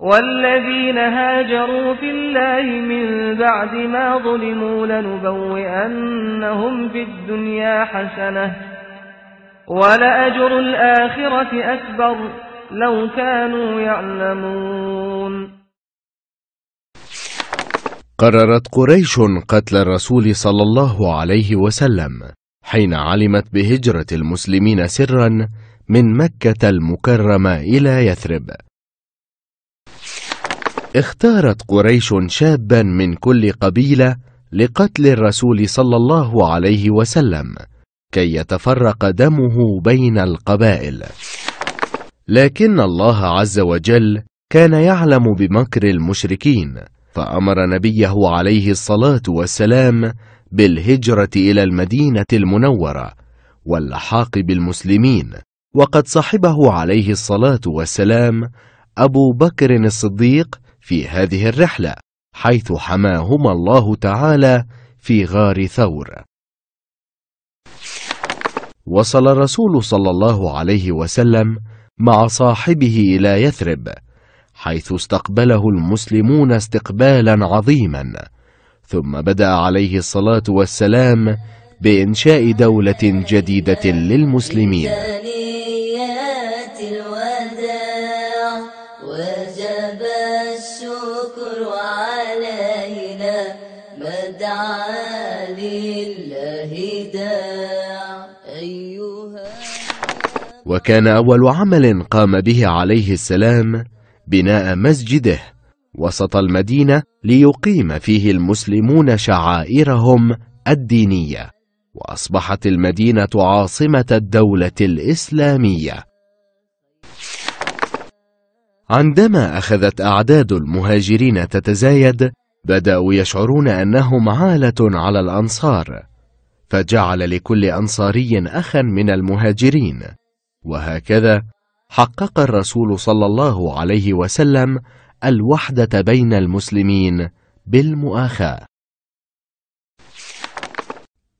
والذين هاجروا في الله من بعد ما ظلموا لنبوئنهم في الدنيا حسنة ولأجر الآخرة أكبر لو كانوا يعلمون قررت قريش قتل الرسول صلى الله عليه وسلم حين علمت بهجرة المسلمين سرا من مكة المكرمة إلى يثرب اختارت قريش شابا من كل قبيلة لقتل الرسول صلى الله عليه وسلم كي يتفرق دمه بين القبائل لكن الله عز وجل كان يعلم بمكر المشركين فأمر نبيه عليه الصلاة والسلام بالهجرة إلى المدينة المنورة واللحاق بالمسلمين وقد صحبه عليه الصلاة والسلام أبو بكر الصديق في هذه الرحلة حيث حماهما الله تعالى في غار ثور وصل الرسول صلى الله عليه وسلم مع صاحبه إلى يثرب حيث استقبله المسلمون استقبالا عظيما ثم بدأ عليه الصلاة والسلام بإنشاء دولة جديدة للمسلمين علينا مدعى لله داع أيها وكان أول عمل قام به عليه السلام بناء مسجده وسط المدينة ليقيم فيه المسلمون شعائرهم الدينية وأصبحت المدينة عاصمة الدولة الإسلامية عندما أخذت أعداد المهاجرين تتزايد بدأوا يشعرون أنهم عالة على الأنصار فجعل لكل أنصاري أخا من المهاجرين وهكذا حقق الرسول صلى الله عليه وسلم الوحدة بين المسلمين بالمؤاخاة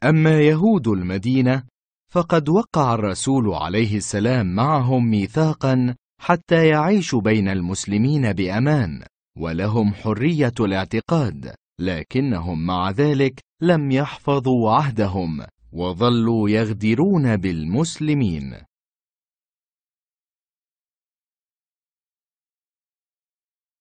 أما يهود المدينة فقد وقع الرسول عليه السلام معهم ميثاقا حتى يعيش بين المسلمين بأمان ولهم حرية الاعتقاد لكنهم مع ذلك لم يحفظوا عهدهم وظلوا يغدرون بالمسلمين